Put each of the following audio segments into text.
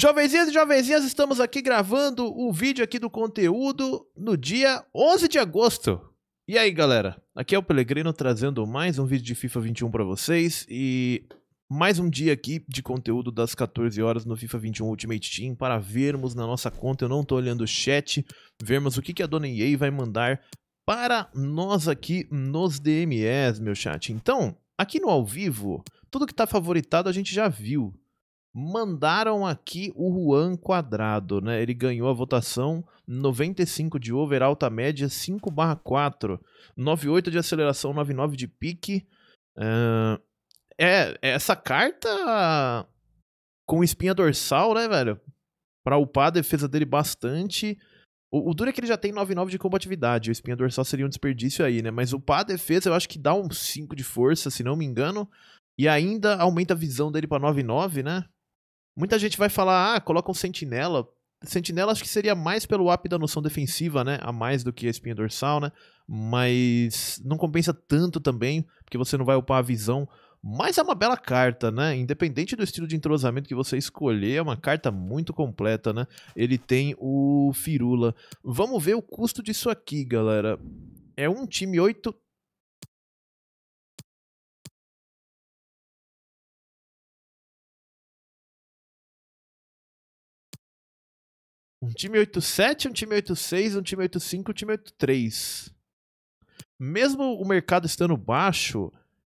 Jovenzinhas e jovenzinhas, estamos aqui gravando o vídeo aqui do conteúdo no dia 11 de agosto. E aí, galera? Aqui é o Pelegrino trazendo mais um vídeo de FIFA 21 para vocês e mais um dia aqui de conteúdo das 14 horas no FIFA 21 Ultimate Team para vermos na nossa conta, eu não tô olhando o chat, vermos o que, que a dona EA vai mandar para nós aqui nos DMS, meu chat. Então, aqui no ao vivo, tudo que tá favoritado a gente já viu mandaram aqui o Juan Quadrado, né? Ele ganhou a votação 95 de over, alta média 5 barra 4, 98 de aceleração, 99 de pique. Uh, é, essa carta com espinha dorsal, né, velho? Pra upar a defesa dele bastante. O, o duro é que ele já tem 9,9 de combatividade. O espinha dorsal seria um desperdício aí, né? Mas upar a defesa eu acho que dá um 5 de força, se não me engano. E ainda aumenta a visão dele pra 9,9, né? Muita gente vai falar, ah, coloca um sentinela. Sentinela acho que seria mais pelo up da noção defensiva, né? A mais do que a espinha dorsal, né? Mas não compensa tanto também, porque você não vai upar a visão. Mas é uma bela carta, né? Independente do estilo de entrosamento que você escolher, é uma carta muito completa, né? Ele tem o Firula. Vamos ver o custo disso aqui, galera. É um time 8, Um time 8-7, um time 8-6, um time 8-5, um time 8-3. Mesmo o mercado estando baixo,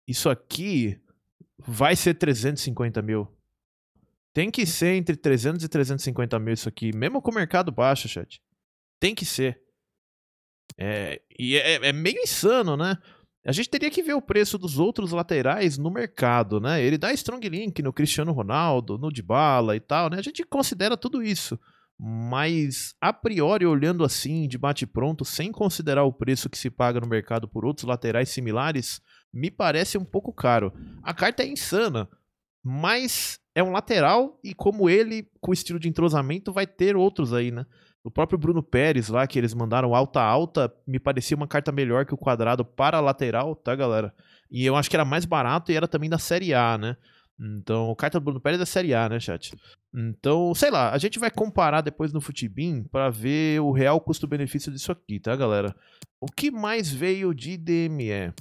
isso aqui vai ser 350 mil. Tem que ser entre 300 e 350 mil isso aqui, mesmo com o mercado baixo, chat. Tem que ser. É, e é, é, é meio insano, né? A gente teria que ver o preço dos outros laterais no mercado, né? Ele dá strong link no Cristiano Ronaldo, no Dybala e tal, né? A gente considera tudo isso mas a priori, olhando assim, de bate-pronto, sem considerar o preço que se paga no mercado por outros laterais similares, me parece um pouco caro. A carta é insana, mas é um lateral e, como ele, com estilo de entrosamento, vai ter outros aí, né? O próprio Bruno Pérez lá, que eles mandaram alta-alta, me parecia uma carta melhor que o quadrado para lateral, tá, galera? E eu acho que era mais barato e era também da Série A, né? Então, o Caetano Bruno Pérez é Série A, né, chat? Então, sei lá, a gente vai comparar depois no Futibin para ver o real custo-benefício disso aqui, tá, galera? O que mais veio de DME?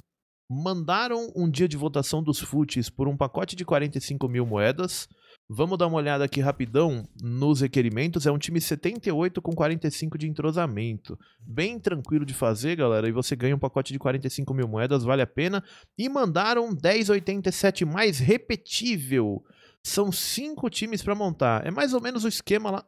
Mandaram um dia de votação dos futs por um pacote de 45 mil moedas Vamos dar uma olhada aqui rapidão nos requerimentos. É um time 78 com 45 de entrosamento. Bem tranquilo de fazer, galera. E você ganha um pacote de 45 mil moedas, vale a pena. E mandaram 10,87 mais repetível. São cinco times para montar. É mais ou menos o esquema lá.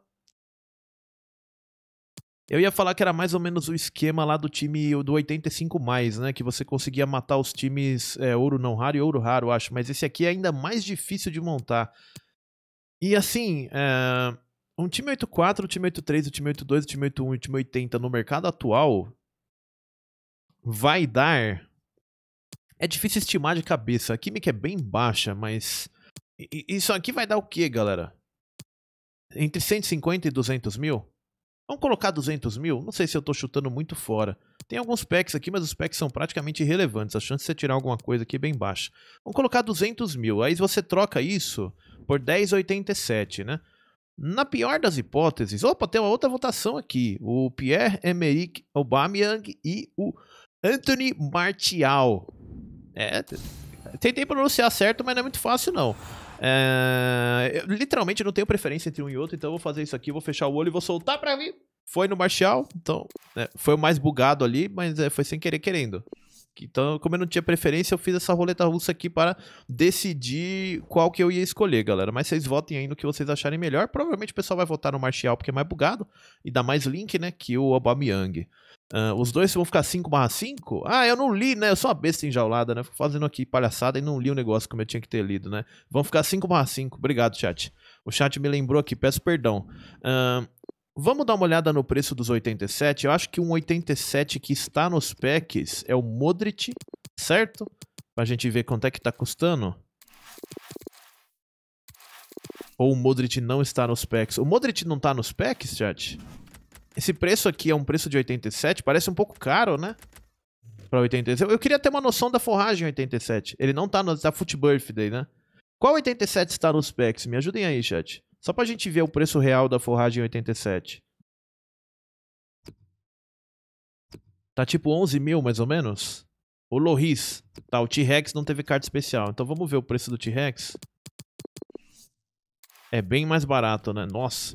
Eu ia falar que era mais ou menos o esquema lá do time do 85 mais, né? Que você conseguia matar os times é, ouro não raro e ouro raro, acho. Mas esse aqui é ainda mais difícil de montar. E assim, é... um time 84, um time 83, um time 82, um time 81, e um time 80 no mercado atual vai dar. É difícil estimar de cabeça. A química é bem baixa, mas. Isso aqui vai dar o que, galera? Entre 150 e 200 mil? Vamos colocar 200 mil? Não sei se eu estou chutando muito fora. Tem alguns packs aqui, mas os packs são praticamente irrelevantes. A chance de você tirar alguma coisa aqui é bem baixa. Vamos colocar 200 mil. Aí você troca isso por 10,87, né? Na pior das hipóteses, opa, tem uma outra votação aqui. O Pierre-Emerick Aubameyang e o Anthony Martial. É, tentei pronunciar certo, mas não é muito fácil não. É, eu, literalmente não tenho preferência entre um e outro, então eu vou fazer isso aqui, vou fechar o olho e vou soltar pra mim. Foi no Martial, então é, foi o mais bugado ali, mas é, foi sem querer querendo. Então, como eu não tinha preferência, eu fiz essa roleta russa aqui para decidir qual que eu ia escolher, galera. Mas vocês votem aí no que vocês acharem melhor. Provavelmente o pessoal vai votar no Martial porque é mais bugado e dá mais link, né, que o Aubameyang. Uh, os dois vão ficar 5 barra 5? Ah, eu não li, né? Eu sou uma besta enjaulada, né? Fico fazendo aqui palhaçada e não li o negócio como eu tinha que ter lido, né? Vão ficar 5 barra 5. Obrigado, chat. O chat me lembrou aqui, peço perdão. Uh, Vamos dar uma olhada no preço dos 87. Eu acho que um 87 que está nos packs é o Modric, certo? Pra gente ver quanto é que tá custando. Ou o Modric não está nos packs. O Modric não tá nos packs, chat? Esse preço aqui é um preço de 87. Parece um pouco caro, né? Pra 87. Eu queria ter uma noção da forragem 87. Ele não tá no... Tá Foot Birthday, né? Qual 87 está nos packs? Me ajudem aí, chat. Só pra gente ver o preço real da forragem 87. Tá tipo 11 mil, mais ou menos? O Lohis. Tá, o T-Rex não teve carta especial. Então vamos ver o preço do T-Rex. É bem mais barato, né? Nossa.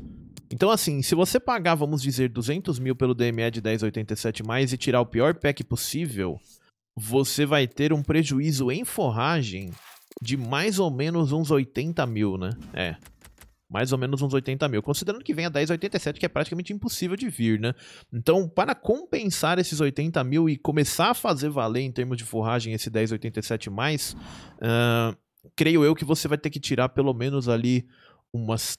Então assim, se você pagar, vamos dizer, 200 mil pelo DME de 1087+, mais e tirar o pior pack possível, você vai ter um prejuízo em forragem de mais ou menos uns 80 mil, né? É mais ou menos uns 80 mil. Considerando que vem a 10,87, que é praticamente impossível de vir, né? Então, para compensar esses 80 mil e começar a fazer valer em termos de forragem esse 10,87 mais, uh, creio eu que você vai ter que tirar pelo menos ali umas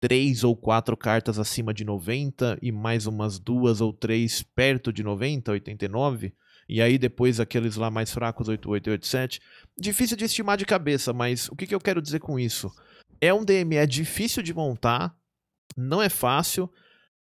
três ou quatro cartas acima de 90 e mais umas duas ou três perto de 90, 89. E aí depois aqueles lá mais fracos, 8887. Difícil de estimar de cabeça, mas o que, que eu quero dizer com isso? É um DME é difícil de montar, não é fácil.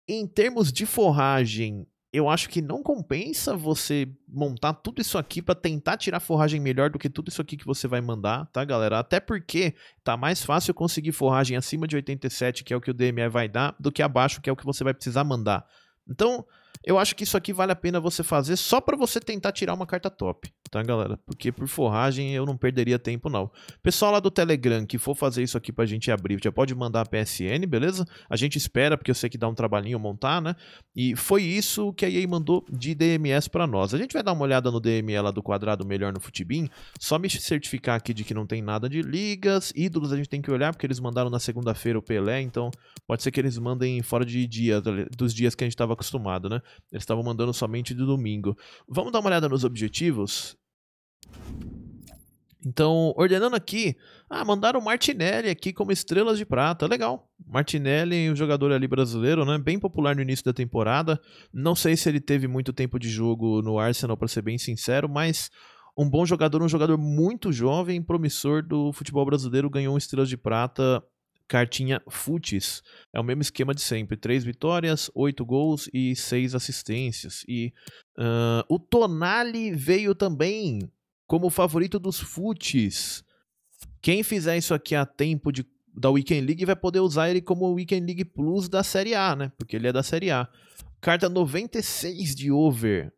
Em termos de forragem, eu acho que não compensa você montar tudo isso aqui para tentar tirar forragem melhor do que tudo isso aqui que você vai mandar, tá, galera? Até porque tá mais fácil conseguir forragem acima de 87, que é o que o DME vai dar, do que abaixo, que é o que você vai precisar mandar. Então, eu acho que isso aqui vale a pena você fazer só para você tentar tirar uma carta top, tá, galera? Porque por forragem eu não perderia tempo, não. Pessoal lá do Telegram que for fazer isso aqui pra gente abrir, já pode mandar a PSN, beleza? A gente espera, porque eu sei que dá um trabalhinho montar, né? E foi isso que a EA mandou de DMS para nós. A gente vai dar uma olhada no DMS lá do quadrado melhor no Futibin, só me certificar aqui de que não tem nada de ligas, ídolos a gente tem que olhar, porque eles mandaram na segunda-feira o Pelé, então pode ser que eles mandem fora de dia, dos dias que a gente tava acostumado, né? Eles estavam mandando somente do domingo. Vamos dar uma olhada nos objetivos? Então, ordenando aqui, ah, mandaram o Martinelli aqui como estrelas de prata. Legal. Martinelli, um jogador ali brasileiro, né? Bem popular no início da temporada. Não sei se ele teve muito tempo de jogo no Arsenal, para ser bem sincero, mas um bom jogador, um jogador muito jovem, promissor do futebol brasileiro, ganhou um estrela de prata cartinha Futis. É o mesmo esquema de sempre: três vitórias, oito gols e seis assistências. E uh, o Tonali veio também como favorito dos Futis. Quem fizer isso aqui a tempo de, da Weekend League vai poder usar ele como Weekend League Plus da Série A, né? Porque ele é da Série A. Carta 96 de over.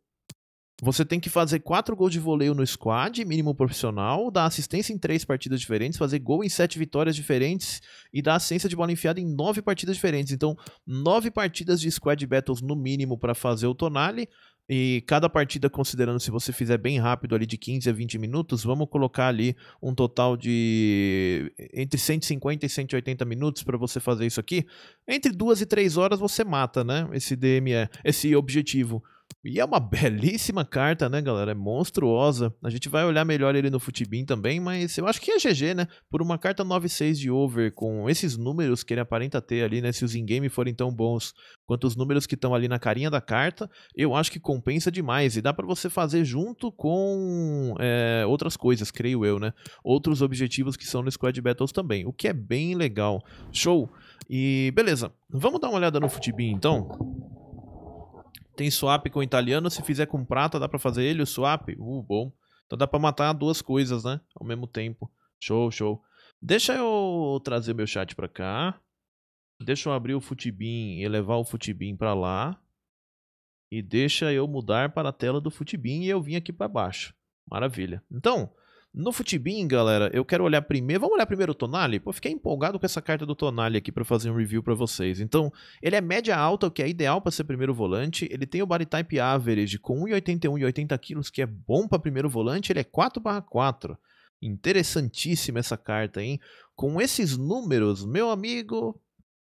Você tem que fazer quatro gols de voleio no squad, mínimo profissional, dar assistência em três partidas diferentes, fazer gol em sete vitórias diferentes e dar assistência de bola enfiada em nove partidas diferentes. Então, nove partidas de squad battles no mínimo para fazer o Tonali. E cada partida, considerando se você fizer bem rápido ali de 15 a 20 minutos, vamos colocar ali um total de entre 150 e 180 minutos para você fazer isso aqui. Entre duas e três horas você mata, né? Esse DME, esse objetivo. E é uma belíssima carta, né, galera? É monstruosa. A gente vai olhar melhor ele no Futibin também, mas eu acho que é GG, né? Por uma carta 9-6 de over, com esses números que ele aparenta ter ali, né? Se os in-game forem tão bons quanto os números que estão ali na carinha da carta, eu acho que compensa demais. E dá para você fazer junto com é, outras coisas, creio eu, né? Outros objetivos que são no Squad Battles também, o que é bem legal. Show! E beleza, vamos dar uma olhada no Futibin então? Tem swap com italiano, se fizer com prata dá pra fazer ele, o swap? Uh, bom. Então dá pra matar duas coisas, né? Ao mesmo tempo. Show, show. Deixa eu trazer meu chat pra cá. Deixa eu abrir o Futibin e levar o Futibin pra lá. E deixa eu mudar para a tela do Futibin e eu vim aqui para baixo. Maravilha. Então, no Futibin, galera, eu quero olhar primeiro. Vamos olhar primeiro o Tonali? Pô, fiquei empolgado com essa carta do Tonali aqui para fazer um review para vocês. Então, ele é média alta, o que é ideal para ser primeiro volante. Ele tem o body type average com 1,81 e 80 quilos, que é bom para primeiro volante. Ele é 4/4. Interessantíssima essa carta, hein? Com esses números, meu amigo,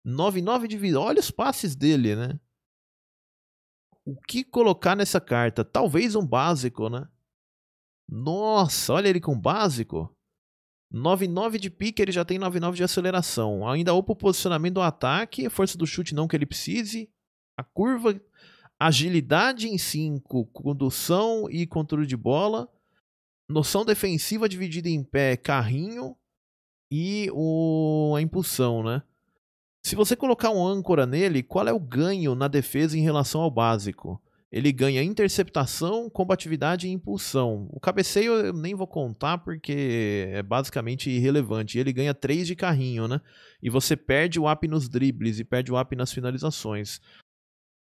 99 de vida. Olha os passes dele, né? O que colocar nessa carta? Talvez um básico, né? Nossa, olha ele com básico. 9,9 de pique, ele já tem 9,9 de aceleração. Ainda ou o posicionamento do ataque, força do chute não que ele precise. A curva, agilidade em 5, condução e controle de bola. Noção defensiva dividida em pé, carrinho e o, a impulsão, né? Se você colocar um âncora nele, qual é o ganho na defesa em relação ao básico? Ele ganha interceptação, combatividade e impulsão. O cabeceio eu nem vou contar porque é basicamente irrelevante. Ele ganha 3 de carrinho, né? E você perde o app nos dribles e perde o app nas finalizações.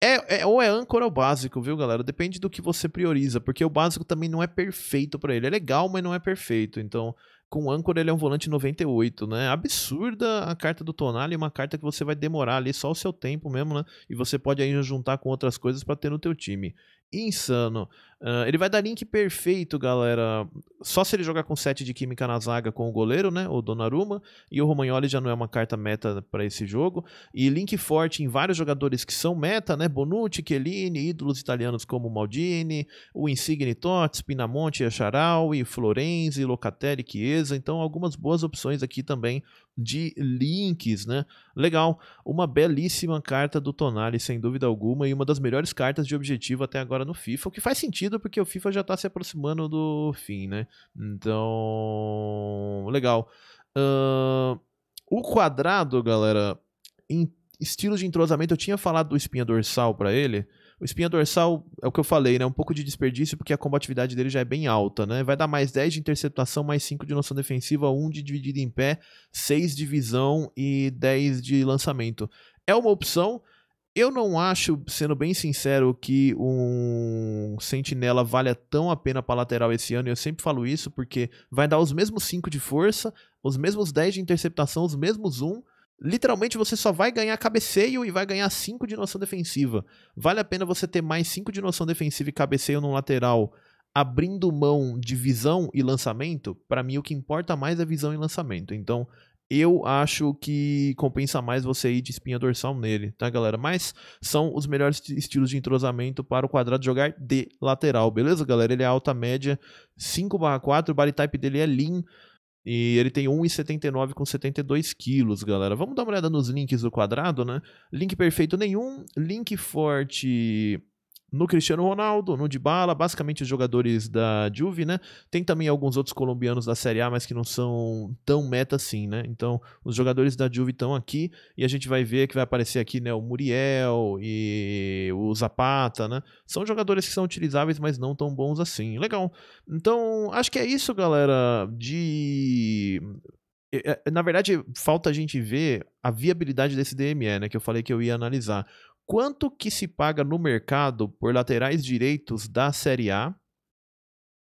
É, é, ou é âncora ou básico, viu, galera? Depende do que você prioriza, porque o básico também não é perfeito para ele. É legal, mas não é perfeito. Então, com o Anchor, ele é um volante 98, né? É absurda a carta do Tonali, uma carta que você vai demorar ali só o seu tempo mesmo, né? E você pode ainda juntar com outras coisas para ter no teu time insano. Uh, ele vai dar link perfeito, galera. Só se ele jogar com 7 de química na zaga com o goleiro, né? O Donnarumma. E o Romagnoli já não é uma carta meta para esse jogo. E link forte em vários jogadores que são meta, né? Bonucci, Chiellini, ídolos italianos como Maldini, o Insigne Totti, Pinamonte, Acharaui, Florenzi, Locatelli, Chiesa. Então, algumas boas opções aqui também de links, né? Legal. Uma belíssima carta do Tonali, sem dúvida alguma. E uma das melhores cartas de objetivo até agora agora no FIFA, o que faz sentido porque o FIFA já está se aproximando do fim, né? Então, legal. Uh, o quadrado, galera, em estilo de entrosamento, eu tinha falado do espinha dorsal para ele. O espinha dorsal é o que eu falei, né? Um pouco de desperdício, porque a combatividade dele já é bem alta, né? Vai dar mais 10 de interceptação, mais 5 de noção defensiva, 1 de dividido em pé, 6 de visão e 10 de lançamento. É uma opção, eu não acho, sendo bem sincero, que um sentinela valha tão a pena para lateral esse ano. Eu sempre falo isso porque vai dar os mesmos 5 de força, os mesmos 10 de interceptação, os mesmos 1. Literalmente você só vai ganhar cabeceio e vai ganhar 5 de noção defensiva. Vale a pena você ter mais 5 de noção defensiva e cabeceio no lateral, abrindo mão de visão e lançamento? Para mim o que importa mais é visão e lançamento. Então, eu acho que compensa mais você ir de espinha dorsal nele, tá, galera? Mas são os melhores estilos de entrosamento para o quadrado jogar de lateral, beleza, galera? Ele é alta média, 5/4, o body type dele é lean. E ele tem 1,79 com 72 quilos, galera. Vamos dar uma olhada nos links do quadrado, né? Link perfeito nenhum, link forte no Cristiano Ronaldo, no Dybala, basicamente os jogadores da Juve, né? Tem também alguns outros colombianos da Série A, mas que não são tão meta assim, né? Então, os jogadores da Juve estão aqui e a gente vai ver que vai aparecer aqui, né, o Muriel e o Zapata, né? São jogadores que são utilizáveis, mas não tão bons assim. Legal. Então, acho que é isso, galera, de eh, eh, na verdade, falta a gente ver a viabilidade desse DME, né? Que eu falei que eu ia analisar. Quanto que se paga no mercado por laterais direitos da Série A?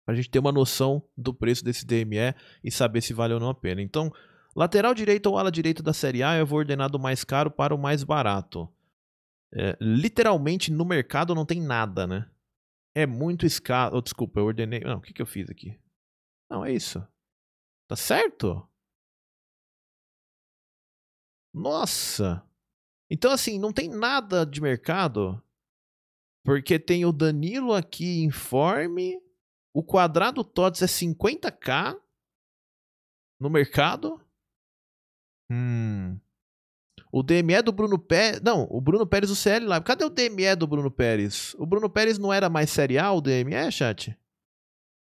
Para a gente ter uma noção do preço desse DME e saber se vale ou não a pena. Então, lateral direito ou ala direito da Série A, eu vou ordenar do mais caro para o mais barato. É, literalmente no mercado não tem nada, né? É muito escasso. Oh, desculpa, eu ordenei. Não, o que, que eu fiz aqui? Não, é isso. Tá certo? Nossa! Então, assim, não tem nada de mercado, porque tem o Danilo aqui, informe, o quadrado TOTS é 50k no mercado. Hum. O DME do Bruno Pérez. Não, o Bruno Pérez do CL lá. Cadê o DME do Bruno Pérez? O Bruno Pérez não era mais serial o DME, chat?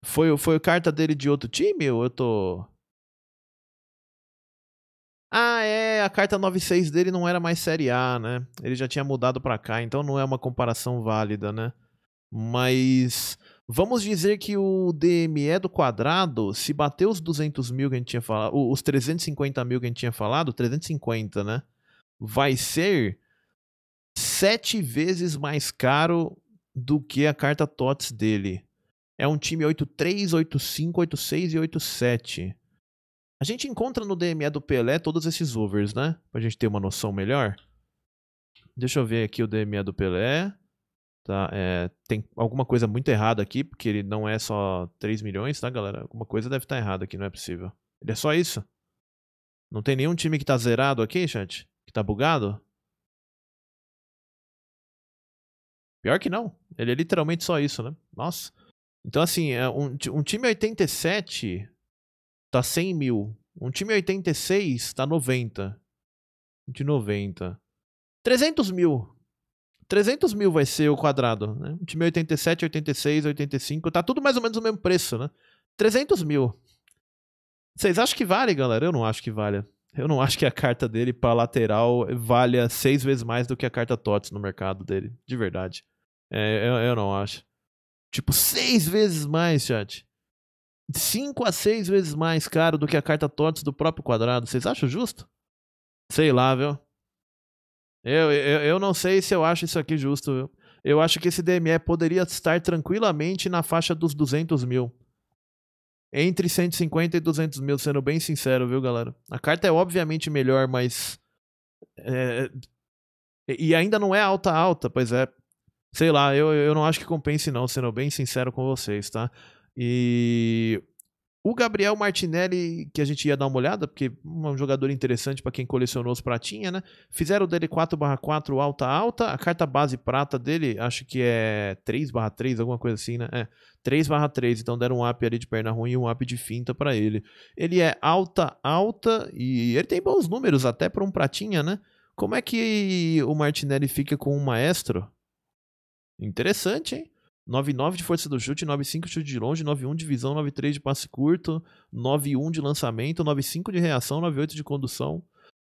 Foi, foi carta dele de outro time ou eu tô. Ah, é, a carta 96 dele não era mais Série A, né? Ele já tinha mudado para cá, então não é uma comparação válida, né? Mas vamos dizer que o DME do quadrado, se bater os 200 mil que a gente tinha falado, os 350 mil que a gente tinha falado, 350, né? Vai ser sete vezes mais caro do que a carta TOTS dele. É um time 83, 85, 86 e 87. A gente encontra no DME do Pelé todos esses overs, né? Pra gente ter uma noção melhor. Deixa eu ver aqui o DME do Pelé. Tá, é, tem alguma coisa muito errada aqui, porque ele não é só 3 milhões, tá, galera? Alguma coisa deve estar tá errada aqui, não é possível. Ele é só isso? Não tem nenhum time que tá zerado aqui, chat? Que tá bugado? Pior que não. Ele é literalmente só isso, né? Nossa. Então, assim, é um, um time 87 tá 100 mil. Um time 86 tá 90. De 90. 300 mil. 300 mil vai ser o quadrado, né? Um time 87, 86, 85, tá tudo mais ou menos o mesmo preço, né? 300 mil. Vocês acham que vale, galera? Eu não acho que vale. Eu não acho que a carta dele pra lateral valha seis vezes mais do que a carta TOTS no mercado dele. De verdade. É, eu, eu não acho. Tipo, seis vezes mais, chat. 5 a 6 vezes mais caro do que a carta TOTS do próprio quadrado. Vocês acham justo? Sei lá, viu? Eu, eu, eu não sei se eu acho isso aqui justo, viu? Eu acho que esse DME poderia estar tranquilamente na faixa dos 200 mil. Entre 150 e 200 mil, sendo bem sincero, viu, galera? A carta é obviamente melhor, mas. É... E ainda não é alta, alta, pois é. Sei lá, eu, eu não acho que compense, não, sendo bem sincero com vocês, tá? E o Gabriel Martinelli, que a gente ia dar uma olhada, porque é um jogador interessante para quem colecionou os pratinha, né? Fizeram dele 4/4 alta alta, a carta base prata dele, acho que é 3/3, alguma coisa assim, né? É, 3/3, então deram um up ali de perna ruim e um up de finta para ele. Ele é alta alta e ele tem bons números até para um pratinha, né? Como é que o Martinelli fica com o um maestro? Interessante, hein? 9,9 de força do chute, 9,5 de chute de longe, 9,1 de visão, 9,3 de passe curto, 9,1 de lançamento, 9,5 de reação, 9,8 de condução.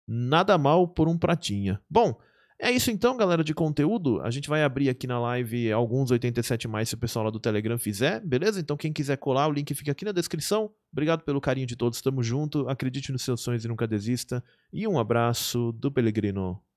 Nada mal por um pratinha. Bom, é isso então, galera, de conteúdo. A gente vai abrir aqui na live alguns 87 mais se o pessoal lá do Telegram fizer, beleza? Então quem quiser colar, o link fica aqui na descrição. Obrigado pelo carinho de todos, tamo junto. Acredite nos seus sonhos e nunca desista. E um abraço do Pelegrino.